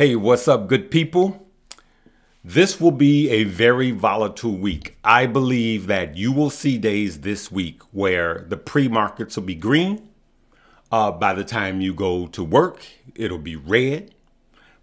Hey, what's up, good people? This will be a very volatile week. I believe that you will see days this week where the pre markets will be green. Uh, by the time you go to work, it'll be red.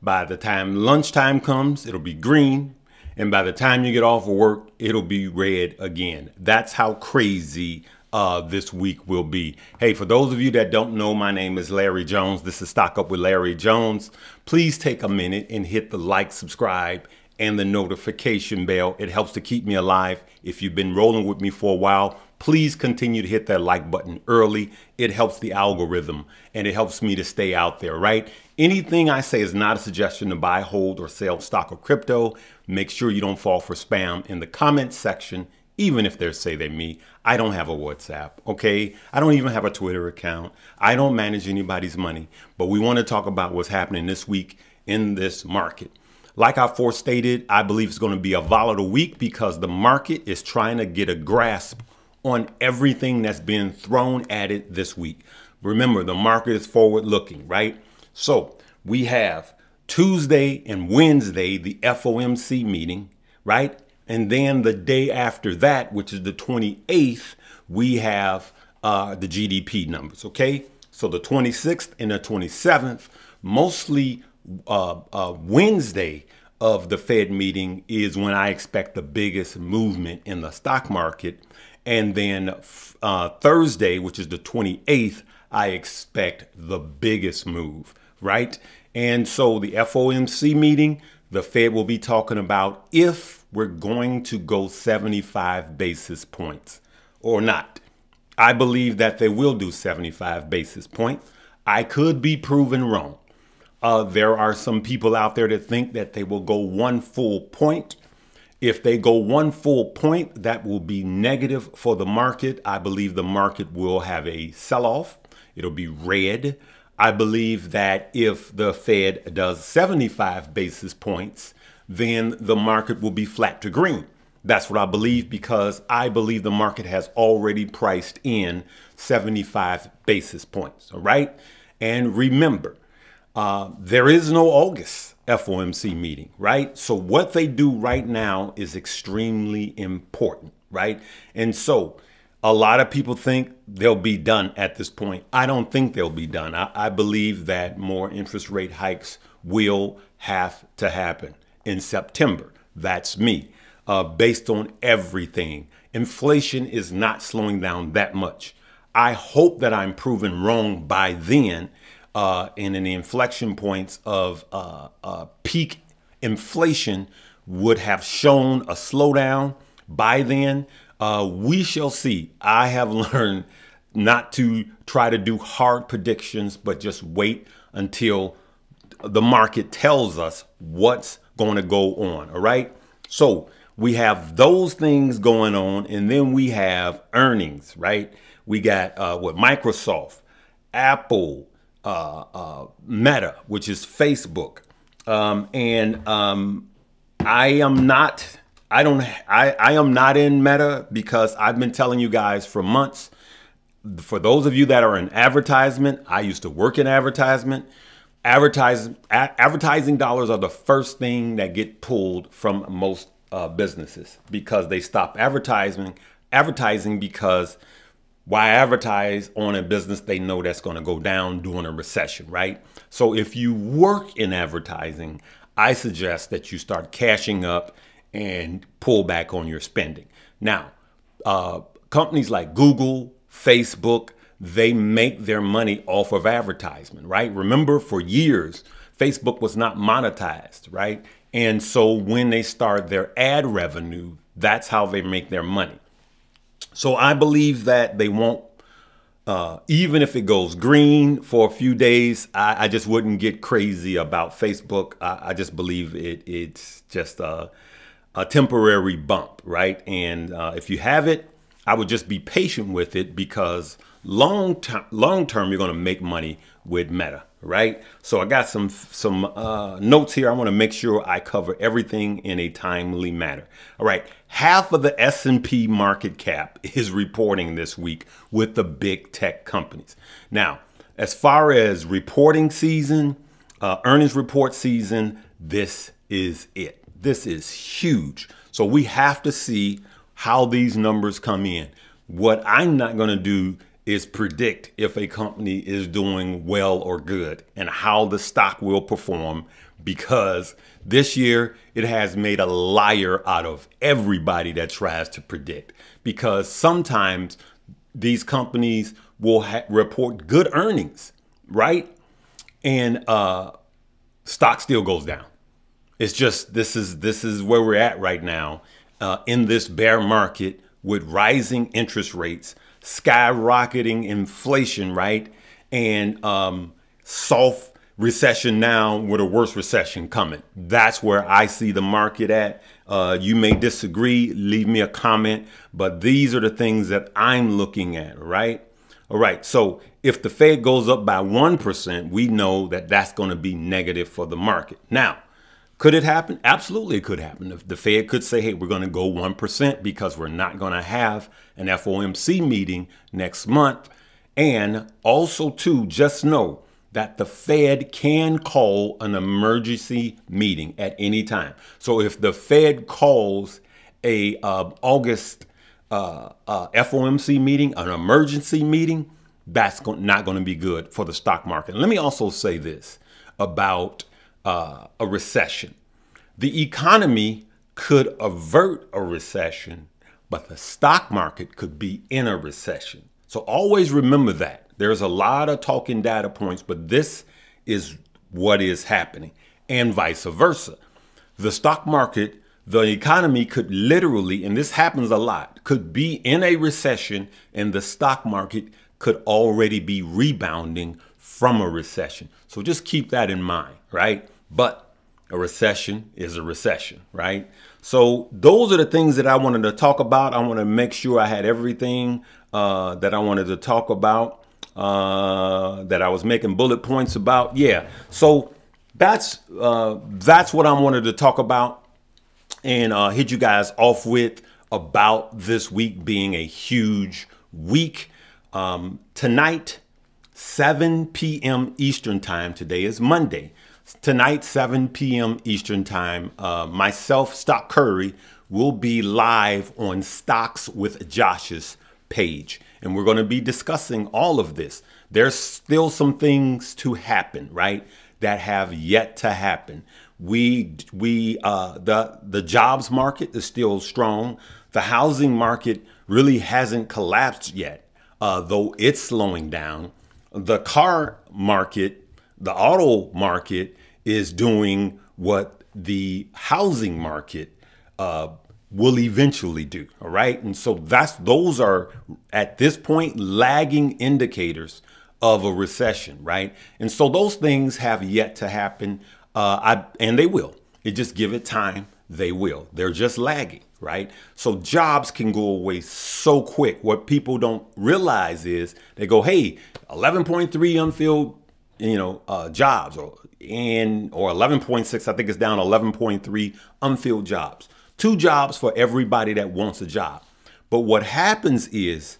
By the time lunchtime comes, it'll be green. And by the time you get off of work, it'll be red again. That's how crazy uh, this week will be. Hey, for those of you that don't know, my name is Larry Jones. This is Stock Up with Larry Jones. Please take a minute and hit the like, subscribe, and the notification bell. It helps to keep me alive. If you've been rolling with me for a while, please continue to hit that like button early. It helps the algorithm and it helps me to stay out there, right? Anything I say is not a suggestion to buy, hold, or sell stock or crypto. Make sure you don't fall for spam in the comments section even if they're say they meet, i don't have a whatsapp okay i don't even have a twitter account i don't manage anybody's money but we want to talk about what's happening this week in this market like i forestated i believe it's going to be a volatile week because the market is trying to get a grasp on everything that's being thrown at it this week remember the market is forward looking right so we have tuesday and wednesday the fomc meeting right and then the day after that, which is the 28th, we have uh, the GDP numbers, okay? So the 26th and the 27th, mostly uh, uh, Wednesday of the Fed meeting is when I expect the biggest movement in the stock market. And then uh, Thursday, which is the 28th, I expect the biggest move, right? And so the FOMC meeting, the Fed will be talking about if we're going to go 75 basis points or not. I believe that they will do 75 basis points. I could be proven wrong. Uh, there are some people out there that think that they will go one full point. If they go one full point, that will be negative for the market. I believe the market will have a sell off, it'll be red. I believe that if the Fed does 75 basis points, then the market will be flat to green. That's what I believe because I believe the market has already priced in 75 basis points. All right. And remember, uh, there is no August FOMC meeting, right? So what they do right now is extremely important, right? And so a lot of people think they'll be done at this point. I don't think they'll be done. I, I believe that more interest rate hikes will have to happen in September. That's me, uh, based on everything. Inflation is not slowing down that much. I hope that I'm proven wrong by then uh, and in the inflection points of uh, uh, peak inflation would have shown a slowdown by then. Uh, we shall see. I have learned not to try to do hard predictions, but just wait until the market tells us what's going to go on. All right. So we have those things going on. And then we have earnings, right? We got uh, what Microsoft, Apple, uh, uh, Meta, which is Facebook. Um, and um, I am not, I don't, I, I am not in Meta because I've been telling you guys for months. For those of you that are in advertisement, I used to work in advertisement advertising advertising dollars are the first thing that get pulled from most uh, businesses because they stop advertising advertising because why advertise on a business they know that's going to go down during a recession, right? So if you work in advertising, I suggest that you start cashing up and pull back on your spending. Now, uh, companies like Google, Facebook, they make their money off of advertisement, right? Remember, for years, Facebook was not monetized, right? And so when they start their ad revenue, that's how they make their money. So I believe that they won't, uh, even if it goes green for a few days, I, I just wouldn't get crazy about Facebook. I, I just believe it, it's just a, a temporary bump, right? And uh, if you have it, I would just be patient with it because long term, long term, you're going to make money with Meta, right? So I got some some uh, notes here. I want to make sure I cover everything in a timely manner. All right, half of the S&P market cap is reporting this week with the big tech companies. Now, as far as reporting season, uh, earnings report season, this is it. This is huge. So we have to see how these numbers come in. What I'm not going to do is predict if a company is doing well or good and how the stock will perform because this year it has made a liar out of everybody that tries to predict because sometimes these companies will report good earnings, right? And uh, stock still goes down. It's just this is this is where we're at right now uh, in this bear market with rising interest rates, skyrocketing inflation, right? And um, soft recession now with a worse recession coming. That's where I see the market at. Uh, you may disagree, leave me a comment, but these are the things that I'm looking at, right? All right, so if the Fed goes up by 1%, we know that that's going to be negative for the market. Now, could it happen? Absolutely, it could happen. If the Fed could say, hey, we're going to go 1% because we're not going to have an FOMC meeting next month. And also, too, just know that the Fed can call an emergency meeting at any time. So if the Fed calls a uh, August uh, uh, FOMC meeting, an emergency meeting, that's go- not going to be good for the stock market. let me also say this about uh, a recession. The economy could avert a recession, but the stock market could be in a recession. So always remember that. There's a lot of talking data points, but this is what is happening, and vice versa. The stock market, the economy could literally, and this happens a lot, could be in a recession, and the stock market could already be rebounding from a recession. So just keep that in mind, right? But a recession is a recession, right? So those are the things that I wanted to talk about. I want to make sure I had everything uh, that I wanted to talk about, uh, that I was making bullet points about. Yeah. So that's uh, that's what I wanted to talk about and uh, hit you guys off with about this week being a huge week. Um, tonight 7 p.m. Eastern Time. Today is Monday. Tonight, 7 p.m. Eastern Time, uh, myself, Stock Curry, will be live on Stocks with Josh's page. And we're going to be discussing all of this. There's still some things to happen, right? That have yet to happen. We, we, uh, the, the jobs market is still strong. The housing market really hasn't collapsed yet, uh, though it's slowing down the car market, the auto market is doing what the housing market uh, will eventually do. All right. And so that's those are at this point lagging indicators of a recession. Right. And so those things have yet to happen. Uh, I, and they will. It just give it time they will. They're just lagging, right? So jobs can go away so quick. What people don't realize is they go, hey, 11.3 unfilled, you know, uh, jobs or in or 11.6, I think it's down 11.3 unfilled jobs. Two jobs for everybody that wants a job. But what happens is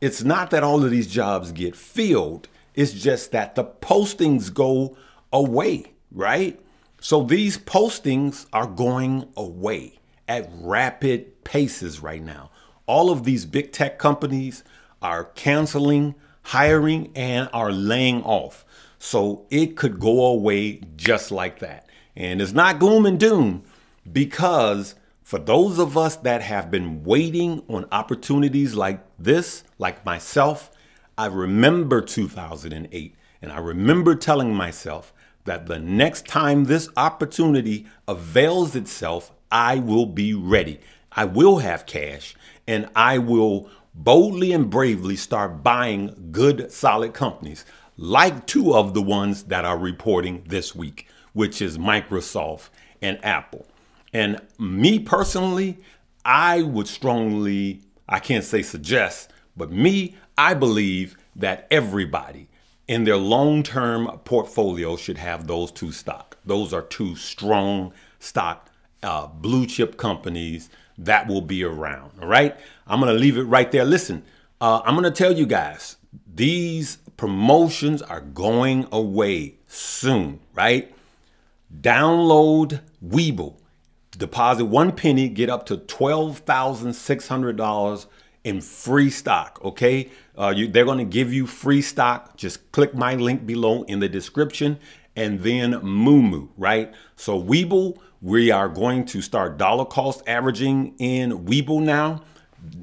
it's not that all of these jobs get filled. It's just that the postings go away, right? So these postings are going away at rapid paces right now. All of these big tech companies are canceling hiring and are laying off. So it could go away just like that. And it's not gloom and doom because for those of us that have been waiting on opportunities like this, like myself, I remember 2008 and I remember telling myself, that the next time this opportunity avails itself, I will be ready. I will have cash and I will boldly and bravely start buying good, solid companies like two of the ones that are reporting this week, which is Microsoft and Apple. And me personally, I would strongly, I can't say suggest, but me, I believe that everybody in their long-term portfolio should have those two stock. Those are two strong stock uh, blue chip companies that will be around. All right. I'm going to leave it right there. Listen, uh, I'm going to tell you guys these promotions are going away soon, right? Download Weeble, deposit one penny, get up to $12,600 in free stock. Okay. Uh, you, they're going to give you free stock. Just click my link below in the description and then Moomoo, right? So Weeble, we are going to start dollar cost averaging in Weeble now.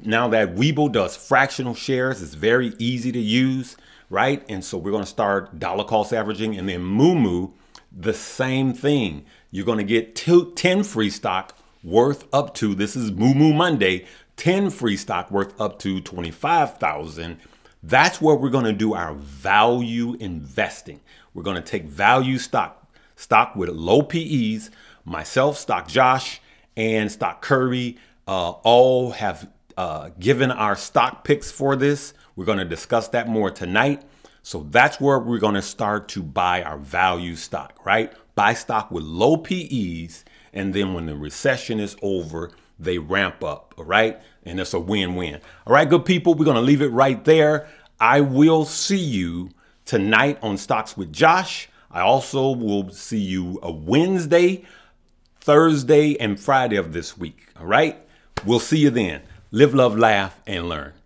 Now that Weeble does fractional shares, it's very easy to use, right? And so we're going to start dollar cost averaging and then Moomoo, the same thing. You're going to get two, 10 free stock worth up to, this is Moomoo Monday, 10 free stock worth up to 25,000. That's where we're going to do our value investing. We're going to take value stock, stock with low PEs, myself, stock Josh, and stock Curry, uh, all have uh, given our stock picks for this. We're going to discuss that more tonight. So that's where we're going to start to buy our value stock, right? Buy stock with low PEs. And then when the recession is over, they ramp up, all right? And it's a win-win. All right, good people, we're gonna leave it right there. I will see you tonight on Stocks with Josh. I also will see you a Wednesday, Thursday, and Friday of this week, all right? We'll see you then. Live, love, laugh, and learn.